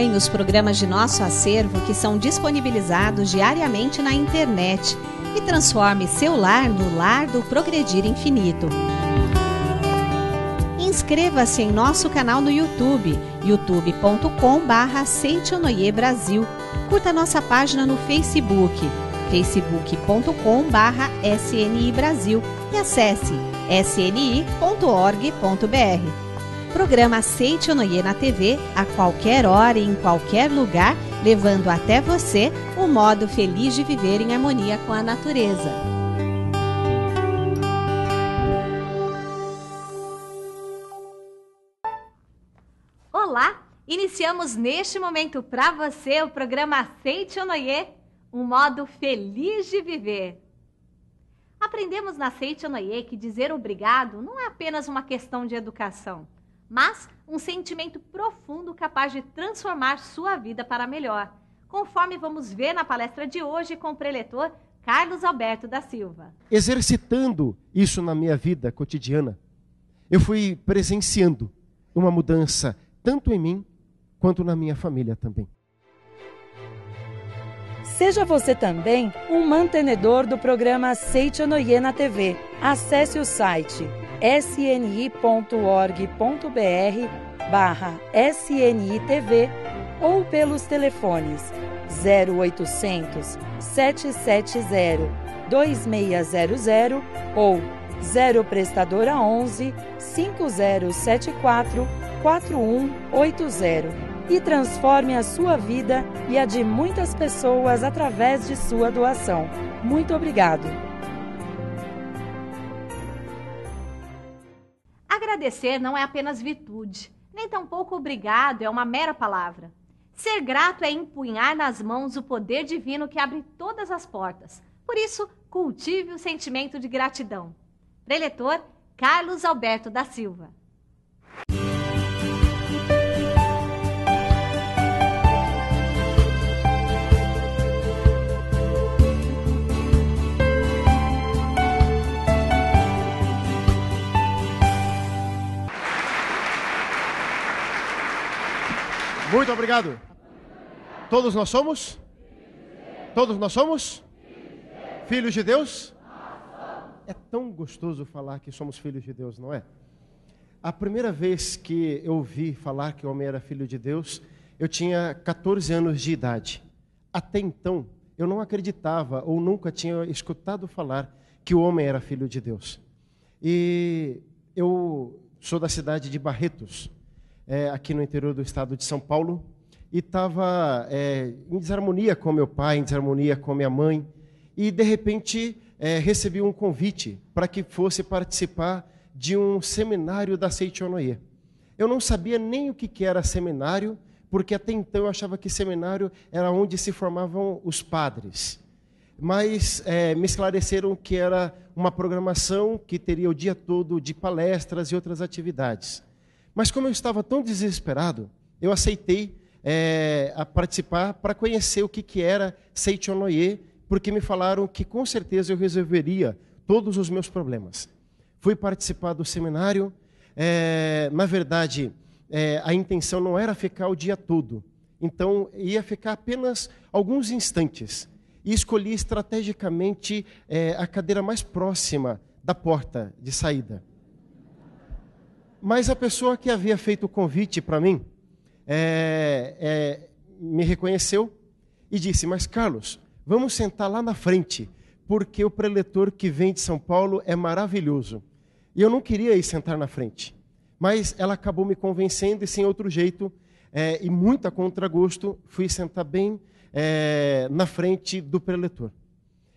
acompanhe os programas de nosso acervo que são disponibilizados diariamente na internet e transforme seu lar no lar do Progredir Infinito. Inscreva-se em nosso canal no YouTube, youtube.com.br Brasil. Curta nossa página no Facebook, facebook.com.br SNI Brasil e acesse sni.org.br. Programa Aceite Onoye na TV, a qualquer hora e em qualquer lugar, levando até você o modo feliz de viver em harmonia com a natureza. Olá! Iniciamos neste momento para você o programa Aceite Onoye, um modo feliz de viver. Aprendemos na Seite Onoye que dizer obrigado não é apenas uma questão de educação mas um sentimento profundo capaz de transformar sua vida para melhor, conforme vamos ver na palestra de hoje com o preletor Carlos Alberto da Silva. Exercitando isso na minha vida cotidiana, eu fui presenciando uma mudança tanto em mim quanto na minha família também. Seja você também um mantenedor do programa Seite Anoyena na TV. Acesse o site sni.org.br barra snitv ou pelos telefones 0800 770 2600 ou 0 prestadora 11 5074 4180 e transforme a sua vida e a de muitas pessoas através de sua doação. Muito obrigado. Agradecer não é apenas virtude, nem tampouco obrigado é uma mera palavra. Ser grato é empunhar nas mãos o poder divino que abre todas as portas. Por isso, cultive o sentimento de gratidão. Preletor Carlos Alberto da Silva. Muito obrigado. Todos nós somos? Todos nós somos? Filhos de Deus? É tão gostoso falar que somos filhos de Deus, não é? A primeira vez que eu ouvi falar que o homem era filho de Deus, eu tinha 14 anos de idade. Até então, eu não acreditava ou nunca tinha escutado falar que o homem era filho de Deus. E eu sou da cidade de Barretos é, aqui no interior do estado de São Paulo e estava é, em desarmonia com meu pai, em desarmonia com minha mãe. E, de repente, é, recebi um convite para que fosse participar de um seminário da Seichonoye. Eu não sabia nem o que, que era seminário, porque até então eu achava que seminário era onde se formavam os padres. Mas é, me esclareceram que era uma programação que teria o dia todo de palestras e outras atividades. Mas como eu estava tão desesperado, eu aceitei é, a participar para conhecer o que, que era Seichonoye, porque me falaram que com certeza eu resolveria todos os meus problemas. Fui participar do seminário. É, na verdade, é, a intenção não era ficar o dia todo. Então, ia ficar apenas alguns instantes. E escolhi estrategicamente é, a cadeira mais próxima da porta de saída. Mas a pessoa que havia feito o convite para mim é, é, me reconheceu e disse: Mas Carlos, vamos sentar lá na frente, porque o preletor que vem de São Paulo é maravilhoso. E eu não queria ir sentar na frente. Mas ela acabou me convencendo e, sem outro jeito, é, e muito a contragosto, fui sentar bem é, na frente do preletor.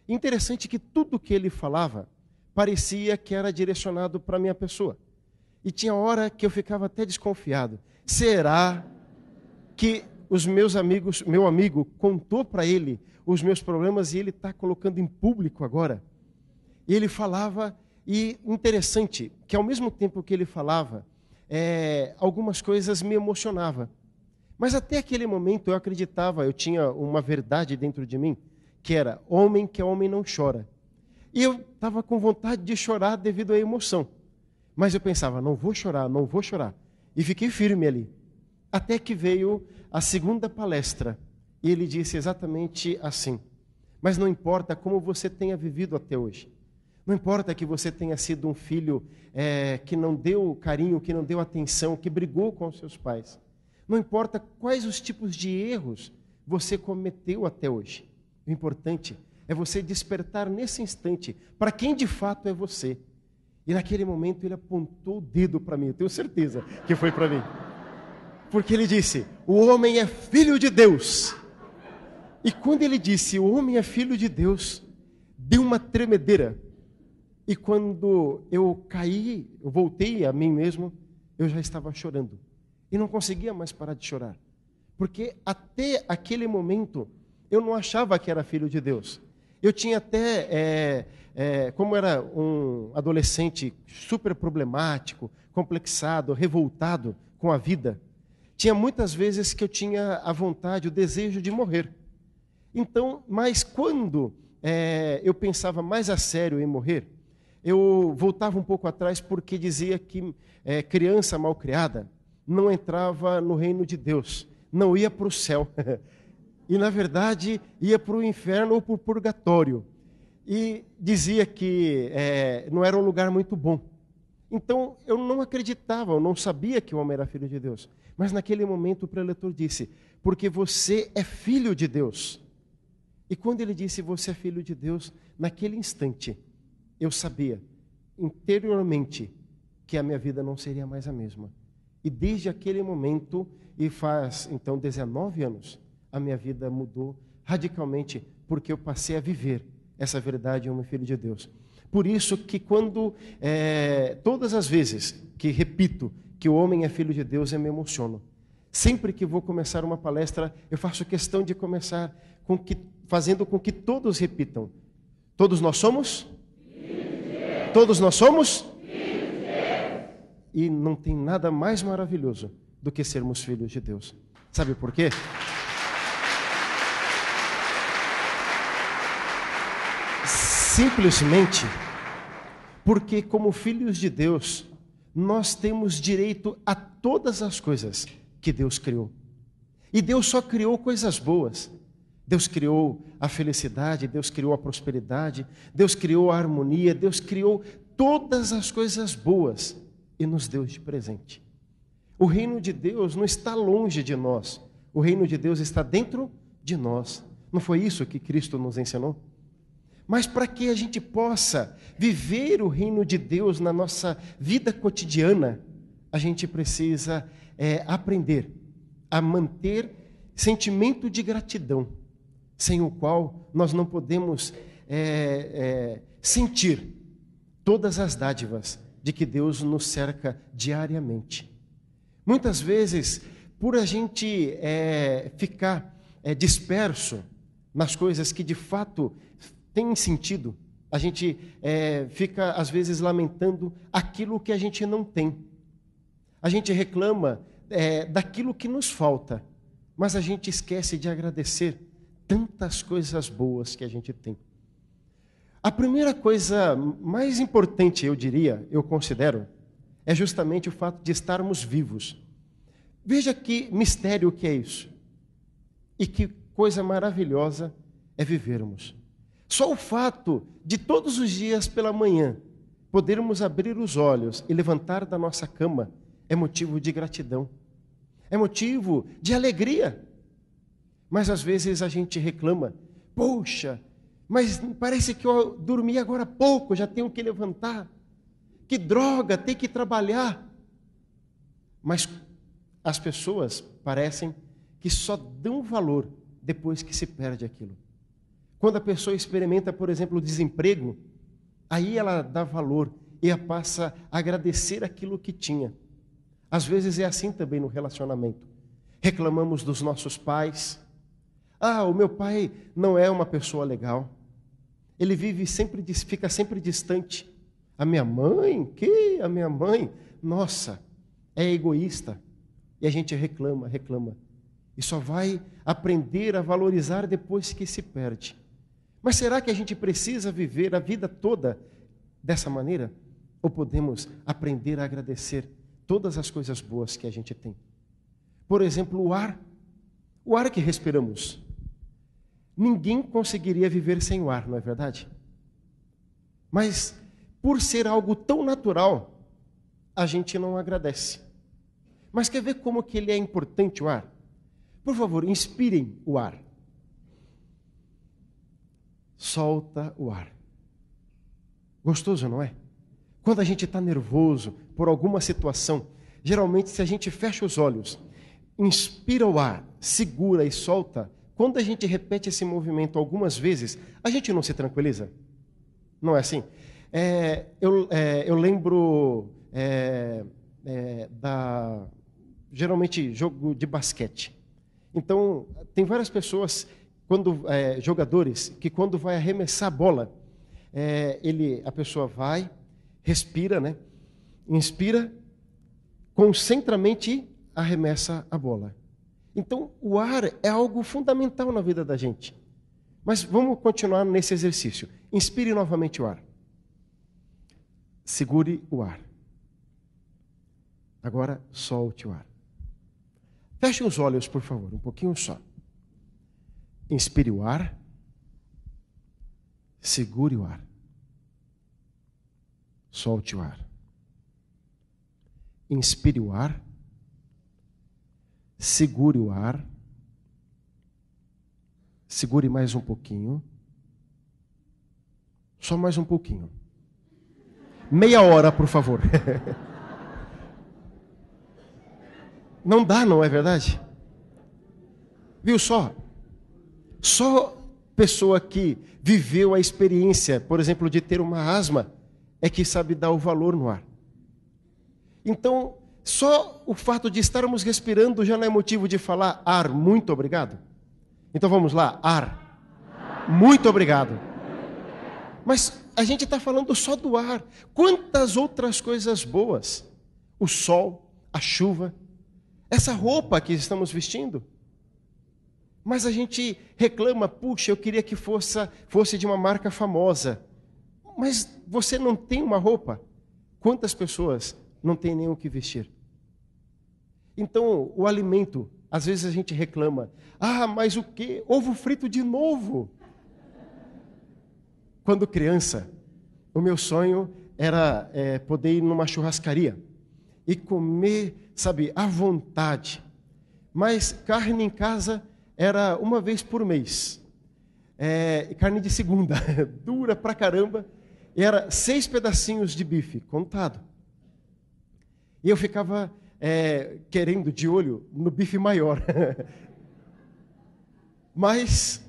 Interessante que tudo que ele falava parecia que era direcionado para minha pessoa. E tinha hora que eu ficava até desconfiado. Será que os meus amigos, meu amigo contou para ele os meus problemas e ele está colocando em público agora? E ele falava e interessante que ao mesmo tempo que ele falava, é, algumas coisas me emocionava. Mas até aquele momento eu acreditava, eu tinha uma verdade dentro de mim, que era homem que é homem não chora. E eu estava com vontade de chorar devido à emoção. Mas eu pensava, não vou chorar, não vou chorar. E fiquei firme ali. Até que veio a segunda palestra. E ele disse exatamente assim: Mas não importa como você tenha vivido até hoje. Não importa que você tenha sido um filho é, que não deu carinho, que não deu atenção, que brigou com os seus pais. Não importa quais os tipos de erros você cometeu até hoje. O importante é você despertar nesse instante para quem de fato é você e naquele momento ele apontou o dedo para mim, eu tenho certeza que foi para mim. Porque ele disse: O homem é filho de Deus. E quando ele disse: O homem é filho de Deus, deu uma tremedeira. E quando eu caí, eu voltei a mim mesmo, eu já estava chorando. E não conseguia mais parar de chorar. Porque até aquele momento eu não achava que era filho de Deus. Eu tinha até, é, é, como era um adolescente super problemático, complexado, revoltado com a vida, tinha muitas vezes que eu tinha a vontade, o desejo de morrer. Então, mas quando é, eu pensava mais a sério em morrer, eu voltava um pouco atrás porque dizia que é, criança mal criada não entrava no reino de Deus, não ia para o céu. e, na verdade, ia para o inferno ou para o purgatório. E dizia que é, não era um lugar muito bom. Então, eu não acreditava, eu não sabia que o homem era filho de Deus. Mas, naquele momento, o preletor disse: Porque você é filho de Deus. E quando ele disse: Você é filho de Deus, naquele instante, eu sabia interiormente que a minha vida não seria mais a mesma. E desde aquele momento, e faz então 19 anos, a minha vida mudou radicalmente, porque eu passei a viver essa verdade, eu, meu filho de Deus. Por isso que quando, é, todas as vezes que repito que o homem é filho de Deus, eu me emociono. Sempre que vou começar uma palestra, eu faço questão de começar com que, fazendo com que todos repitam. Todos nós somos? Todos nós somos? E não tem nada mais maravilhoso do que sermos filhos de Deus. Sabe por quê? Simplesmente porque, como filhos de Deus, nós temos direito a todas as coisas que Deus criou. E Deus só criou coisas boas. Deus criou a felicidade, Deus criou a prosperidade, Deus criou a harmonia, Deus criou todas as coisas boas e nos deu de presente. O reino de Deus não está longe de nós, o reino de Deus está dentro de nós. Não foi isso que Cristo nos ensinou? mas para que a gente possa viver o reino de Deus na nossa vida cotidiana, a gente precisa é, aprender a manter sentimento de gratidão, sem o qual nós não podemos é, é, sentir todas as dádivas de que Deus nos cerca diariamente. Muitas vezes, por a gente é, ficar é, disperso nas coisas que de fato tem sentido. A gente é, fica, às vezes, lamentando aquilo que a gente não tem. A gente reclama é, daquilo que nos falta, mas a gente esquece de agradecer tantas coisas boas que a gente tem. A primeira coisa mais importante, eu diria, eu considero, é justamente o fato de estarmos vivos. Veja que mistério que é isso. E que coisa maravilhosa é vivermos. Só o fato de todos os dias pela manhã podermos abrir os olhos e levantar da nossa cama é motivo de gratidão, é motivo de alegria. Mas às vezes a gente reclama: poxa, mas parece que eu dormi agora há pouco, já tenho que levantar. Que droga, tem que trabalhar. Mas as pessoas parecem que só dão valor depois que se perde aquilo. Quando a pessoa experimenta, por exemplo, desemprego, aí ela dá valor e passa a agradecer aquilo que tinha. Às vezes é assim também no relacionamento. Reclamamos dos nossos pais. Ah, o meu pai não é uma pessoa legal. Ele vive sempre, fica sempre distante. A minha mãe, que a minha mãe, nossa, é egoísta. E a gente reclama, reclama. E só vai aprender a valorizar depois que se perde. Mas será que a gente precisa viver a vida toda dessa maneira? Ou podemos aprender a agradecer todas as coisas boas que a gente tem? Por exemplo, o ar. O ar que respiramos. Ninguém conseguiria viver sem o ar, não é verdade? Mas, por ser algo tão natural, a gente não agradece. Mas quer ver como que ele é importante o ar? Por favor, inspirem o ar solta o ar. Gostoso, não é? Quando a gente está nervoso por alguma situação, geralmente se a gente fecha os olhos, inspira o ar, segura e solta, quando a gente repete esse movimento algumas vezes, a gente não se tranquiliza? Não é assim? É, eu, é, eu, lembro é, é da. Geralmente, jogo de basquete. Então, tem várias pessoas quando é, jogadores que quando vai arremessar a bola, é, ele, a pessoa vai, respira, né? Inspira, concentramente e arremessa a bola. Então, o ar é algo fundamental na vida da gente. Mas vamos continuar nesse exercício. Inspire novamente o ar. Segure o ar. Agora solte o ar. Feche os olhos, por favor, um pouquinho só. Inspire o ar. Segure o ar. Solte o ar. Inspire o ar. Segure o ar. Segure mais um pouquinho. Só mais um pouquinho. Meia hora, por favor. Não dá, não é verdade? Viu só? Só pessoa que viveu a experiência, por exemplo, de ter uma asma, é que sabe dar o valor no ar. Então, só o fato de estarmos respirando já não é motivo de falar ar, muito obrigado. Então vamos lá, ar, muito obrigado. Mas a gente está falando só do ar. Quantas outras coisas boas? O sol, a chuva, essa roupa que estamos vestindo. Mas a gente reclama, puxa, eu queria que fosse, fosse de uma marca famosa. Mas você não tem uma roupa. Quantas pessoas não têm nem o que vestir? Então, o alimento, às vezes a gente reclama. Ah, mas o que? Ovo frito de novo. Quando criança, o meu sonho era é, poder ir numa churrascaria e comer, sabe, à vontade. Mas carne em casa era uma vez por mês. É, carne de segunda, dura pra caramba. E era seis pedacinhos de bife, contado. E eu ficava é, querendo de olho no bife maior. Mas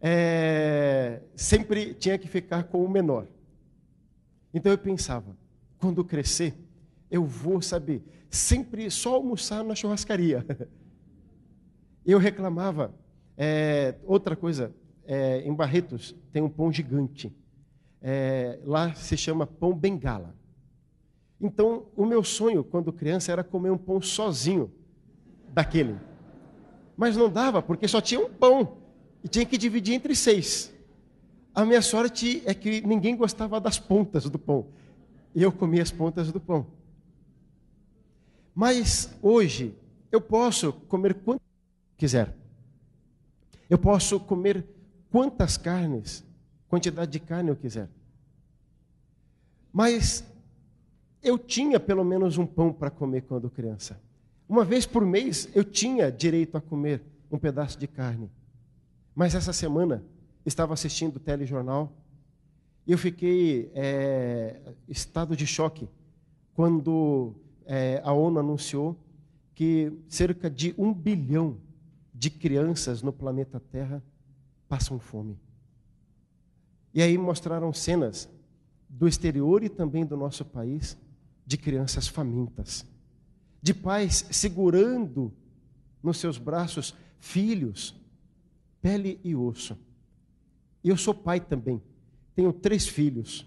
é, sempre tinha que ficar com o menor. Então eu pensava, quando crescer, eu vou saber, sempre só almoçar na churrascaria. Eu reclamava. É, outra coisa, é, em Barretos tem um pão gigante. É, lá se chama pão bengala. Então, o meu sonho quando criança era comer um pão sozinho daquele. Mas não dava, porque só tinha um pão e tinha que dividir entre seis. A minha sorte é que ninguém gostava das pontas do pão. E eu comia as pontas do pão. Mas hoje eu posso comer quanto quiser. Eu posso comer quantas carnes, quantidade de carne eu quiser. Mas eu tinha pelo menos um pão para comer quando criança. Uma vez por mês eu tinha direito a comer um pedaço de carne. Mas essa semana estava assistindo o telejornal e eu fiquei é, estado de choque quando é, a ONU anunciou que cerca de um bilhão de crianças no planeta Terra passam fome. E aí mostraram cenas do exterior e também do nosso país de crianças famintas, de pais segurando nos seus braços filhos, pele e osso. E eu sou pai também, tenho três filhos.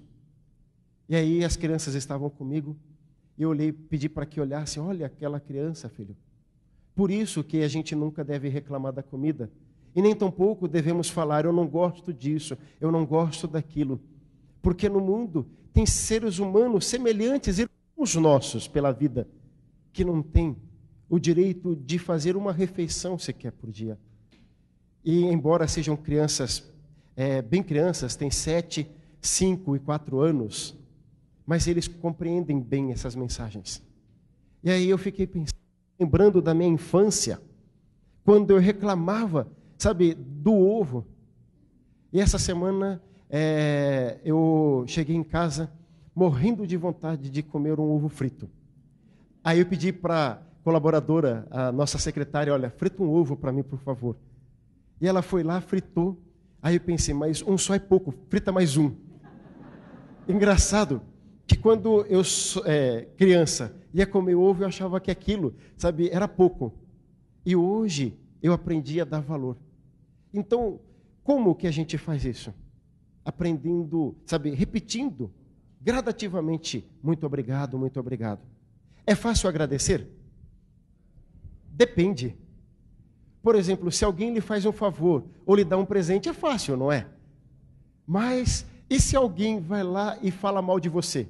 E aí as crianças estavam comigo, e eu olhei, pedi para que olhasse, olha aquela criança, filho. Por isso que a gente nunca deve reclamar da comida. E nem tampouco devemos falar, eu não gosto disso, eu não gosto daquilo. Porque no mundo tem seres humanos semelhantes, os nossos pela vida, que não têm o direito de fazer uma refeição sequer por dia. E embora sejam crianças, é, bem crianças, têm sete, cinco e quatro anos, mas eles compreendem bem essas mensagens. E aí eu fiquei pensando, lembrando da minha infância, quando eu reclamava, sabe, do ovo. E essa semana é, eu cheguei em casa morrendo de vontade de comer um ovo frito. Aí eu pedi para colaboradora, a nossa secretária, olha, frita um ovo para mim, por favor. E ela foi lá, fritou. Aí eu pensei, mas um só é pouco, frita mais um. Engraçado, que quando eu é, criança ia comer ovo, eu achava que aquilo, sabe, era pouco. E hoje eu aprendi a dar valor. Então, como que a gente faz isso? Aprendendo, sabe, repetindo gradativamente, muito obrigado, muito obrigado. É fácil agradecer? Depende. Por exemplo, se alguém lhe faz um favor ou lhe dá um presente, é fácil, não é? Mas e se alguém vai lá e fala mal de você?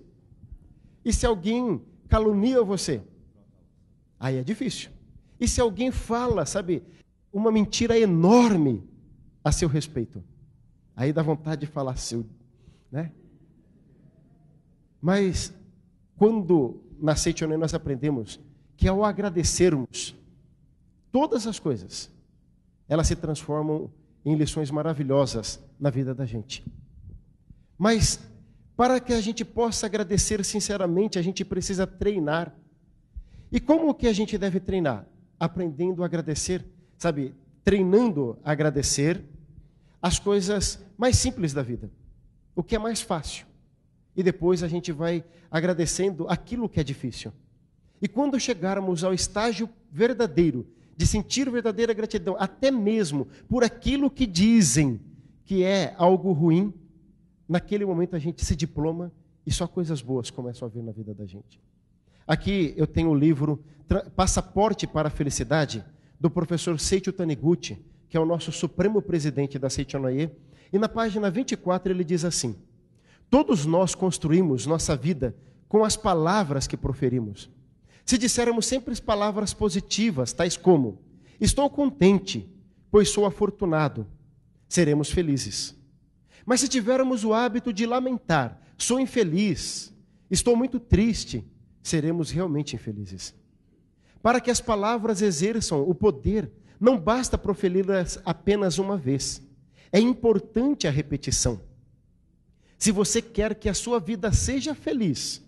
E se alguém calunia você? Aí é difícil. E se alguém fala, sabe, uma mentira enorme a seu respeito? Aí dá vontade de falar seu, né? Mas quando na Seitonê nós aprendemos que ao agradecermos todas as coisas, elas se transformam em lições maravilhosas na vida da gente. Mas para que a gente possa agradecer sinceramente, a gente precisa treinar. E como que a gente deve treinar? Aprendendo a agradecer, sabe? Treinando a agradecer as coisas mais simples da vida, o que é mais fácil. E depois a gente vai agradecendo aquilo que é difícil. E quando chegarmos ao estágio verdadeiro, de sentir verdadeira gratidão, até mesmo por aquilo que dizem que é algo ruim, Naquele momento a gente se diploma e só coisas boas começam a vir na vida da gente. Aqui eu tenho o livro Passaporte para a Felicidade, do professor Seiichi Taniguchi, que é o nosso supremo presidente da Seichonoye, e na página 24 ele diz assim: Todos nós construímos nossa vida com as palavras que proferimos. Se dissermos sempre as palavras positivas, tais como: Estou contente, pois sou afortunado, seremos felizes. Mas se tivermos o hábito de lamentar, sou infeliz, estou muito triste, seremos realmente infelizes. Para que as palavras exerçam o poder, não basta proferi-las apenas uma vez. É importante a repetição. Se você quer que a sua vida seja feliz,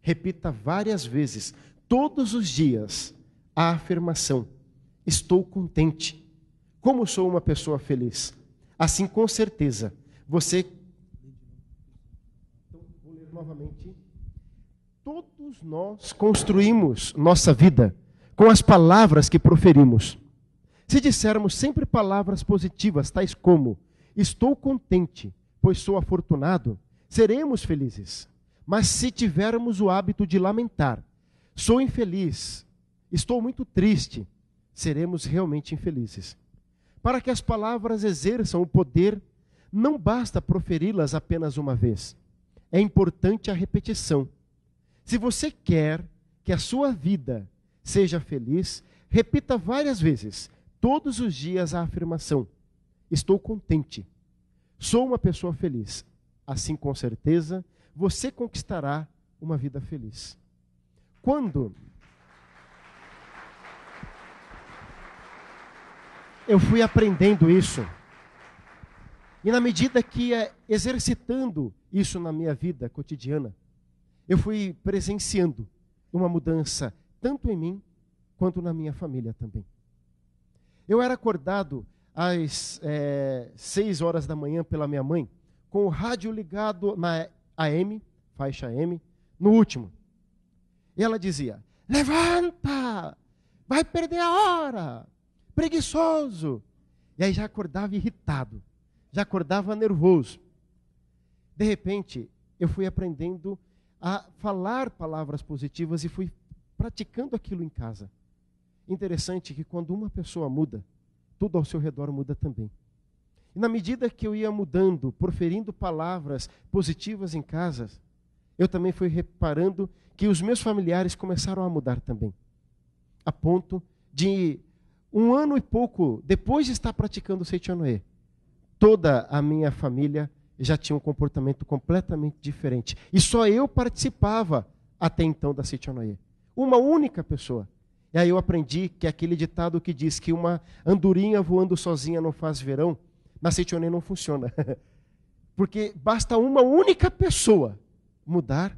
repita várias vezes, todos os dias, a afirmação: Estou contente. Como sou uma pessoa feliz? Assim, com certeza, você. Então, vou ler novamente. Todos nós construímos nossa vida com as palavras que proferimos. Se dissermos sempre palavras positivas, tais como: Estou contente, pois sou afortunado, seremos felizes. Mas se tivermos o hábito de lamentar, sou infeliz, estou muito triste, seremos realmente infelizes. Para que as palavras exerçam o poder não basta proferi-las apenas uma vez. É importante a repetição. Se você quer que a sua vida seja feliz, repita várias vezes, todos os dias, a afirmação: Estou contente. Sou uma pessoa feliz. Assim, com certeza, você conquistará uma vida feliz. Quando eu fui aprendendo isso, e na medida que ia eh, exercitando isso na minha vida cotidiana, eu fui presenciando uma mudança tanto em mim quanto na minha família também. Eu era acordado às é, seis horas da manhã pela minha mãe, com o rádio ligado na AM, faixa AM, no último. E ela dizia: Levanta! Vai perder a hora! Preguiçoso! E aí já acordava irritado já acordava nervoso. De repente, eu fui aprendendo a falar palavras positivas e fui praticando aquilo em casa. Interessante que quando uma pessoa muda, tudo ao seu redor muda também. E na medida que eu ia mudando, proferindo palavras positivas em casa, eu também fui reparando que os meus familiares começaram a mudar também. A ponto de, um ano e pouco depois de estar praticando o Seitianoe, toda a minha família já tinha um comportamento completamente diferente. E só eu participava até então da Sitionoye. Uma única pessoa. E aí eu aprendi que é aquele ditado que diz que uma andorinha voando sozinha não faz verão, na Sitionoye não funciona. Porque basta uma única pessoa mudar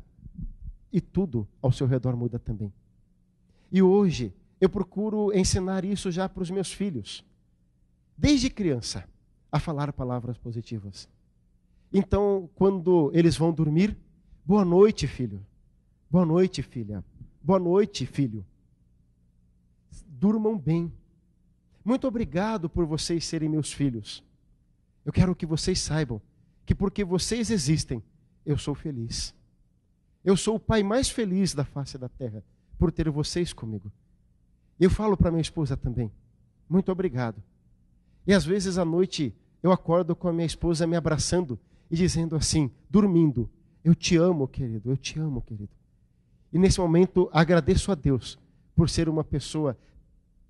e tudo ao seu redor muda também. E hoje eu procuro ensinar isso já para os meus filhos. Desde criança a falar palavras positivas. Então, quando eles vão dormir, boa noite, filho. Boa noite, filha. Boa noite, filho. Durmam bem. Muito obrigado por vocês serem meus filhos. Eu quero que vocês saibam que porque vocês existem, eu sou feliz. Eu sou o pai mais feliz da face da terra por ter vocês comigo. Eu falo para minha esposa também. Muito obrigado. E às vezes à noite eu acordo com a minha esposa me abraçando e dizendo assim, dormindo: Eu te amo, querido, eu te amo, querido. E nesse momento agradeço a Deus por ser uma pessoa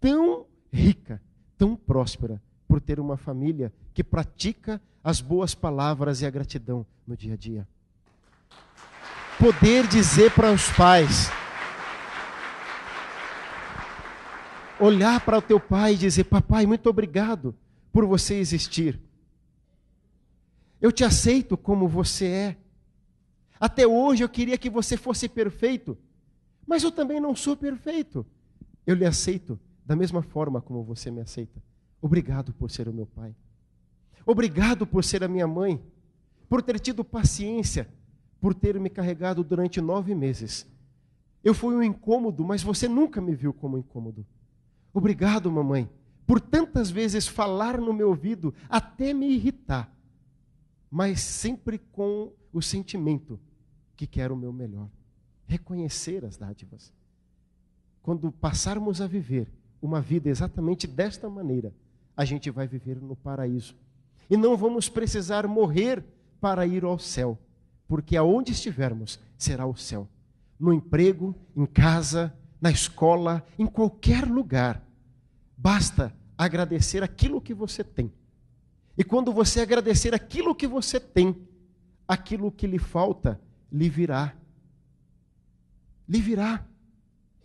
tão rica, tão próspera, por ter uma família que pratica as boas palavras e a gratidão no dia a dia. Poder dizer para os pais, olhar para o teu pai e dizer: Papai, muito obrigado por você existir. Eu te aceito como você é. Até hoje eu queria que você fosse perfeito, mas eu também não sou perfeito. Eu lhe aceito da mesma forma como você me aceita. Obrigado por ser o meu pai. Obrigado por ser a minha mãe, por ter tido paciência, por ter me carregado durante nove meses. Eu fui um incômodo, mas você nunca me viu como incômodo. Obrigado, mamãe por tantas vezes falar no meu ouvido até me irritar, mas sempre com o sentimento que quero o meu melhor. Reconhecer as dádivas. Quando passarmos a viver uma vida exatamente desta maneira, a gente vai viver no paraíso. E não vamos precisar morrer para ir ao céu, porque aonde estivermos será o céu. No emprego, em casa, na escola, em qualquer lugar Basta agradecer aquilo que você tem. E quando você agradecer aquilo que você tem, aquilo que lhe falta lhe virá. Lhe virá.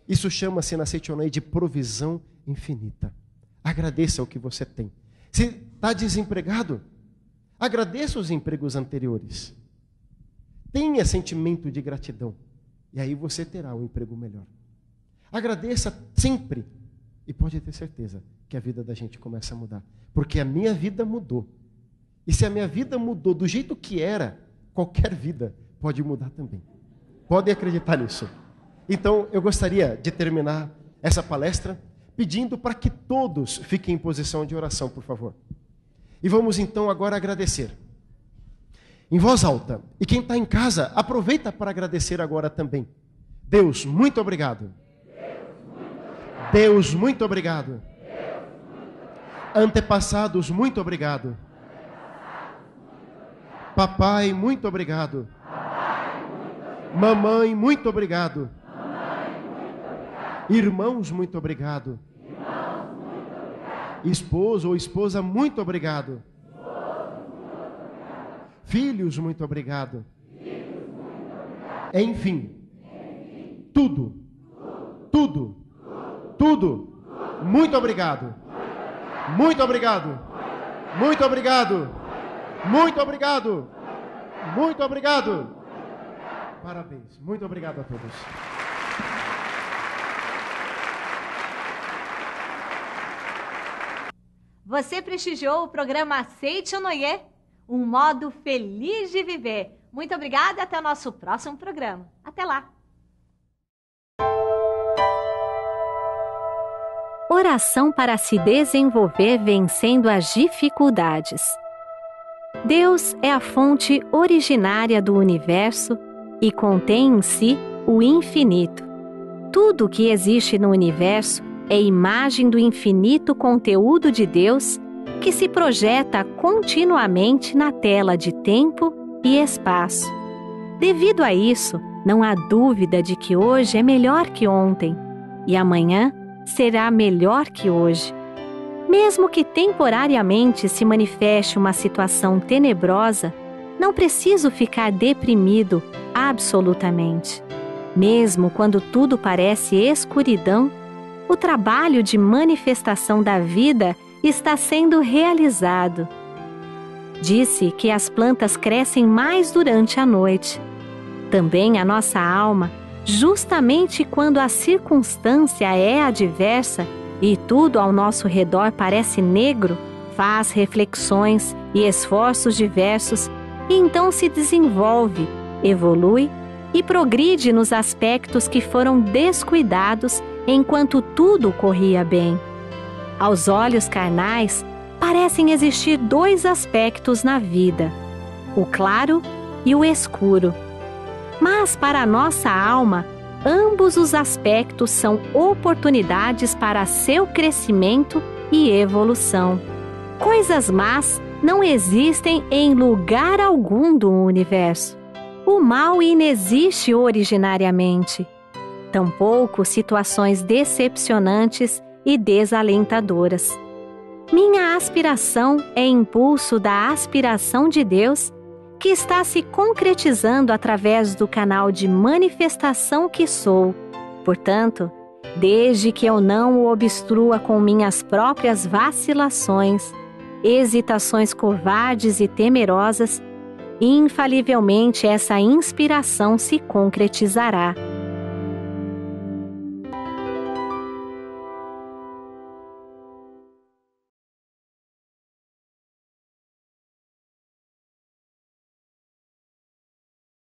Isso chama-se na Seitonei de provisão infinita. Agradeça o que você tem. Se está desempregado, agradeça os empregos anteriores. Tenha sentimento de gratidão. E aí você terá um emprego melhor. Agradeça sempre e pode ter certeza que a vida da gente começa a mudar. Porque a minha vida mudou. E se a minha vida mudou do jeito que era, qualquer vida pode mudar também. Podem acreditar nisso. Então, eu gostaria de terminar essa palestra pedindo para que todos fiquem em posição de oração, por favor. E vamos então agora agradecer. Em voz alta. E quem está em casa, aproveita para agradecer agora também. Deus, muito obrigado. Deus, muito obrigado. Antepassados, muito obrigado. Papai, muito obrigado. Mamãe, muito obrigado. Irmãos, muito obrigado. Esposo ou esposa, muito obrigado. Filhos, muito obrigado. Enfim, tudo, tudo tudo. Muito obrigado. Muito obrigado. Muito obrigado. Muito obrigado. Muito obrigado. Parabéns. Muito obrigado a todos. Você prestigiou o programa Aceite o Noie, um modo feliz de viver. Muito obrigada e até o nosso próximo programa. Até lá! Oração para se desenvolver vencendo as dificuldades. Deus é a fonte originária do universo e contém em si o infinito. Tudo o que existe no universo é imagem do infinito conteúdo de Deus que se projeta continuamente na tela de tempo e espaço. Devido a isso, não há dúvida de que hoje é melhor que ontem e amanhã será melhor que hoje. Mesmo que temporariamente se manifeste uma situação tenebrosa, não preciso ficar deprimido absolutamente. Mesmo quando tudo parece escuridão, o trabalho de manifestação da vida está sendo realizado. Disse que as plantas crescem mais durante a noite. Também a nossa alma justamente quando a circunstância é adversa e tudo ao nosso redor parece negro, faz reflexões e esforços diversos e então se desenvolve, evolui e progride nos aspectos que foram descuidados enquanto tudo corria bem. Aos olhos carnais, parecem existir dois aspectos na vida: o claro e o escuro mas para a nossa alma, ambos os aspectos são oportunidades para seu crescimento e evolução. Coisas más não existem em lugar algum do universo. O mal inexiste originariamente. Tampouco situações decepcionantes e desalentadoras. Minha aspiração é impulso da aspiração de Deus que está se concretizando através do canal de manifestação que sou. Portanto, desde que eu não o obstrua com minhas próprias vacilações, hesitações covardes e temerosas, infalivelmente essa inspiração se concretizará.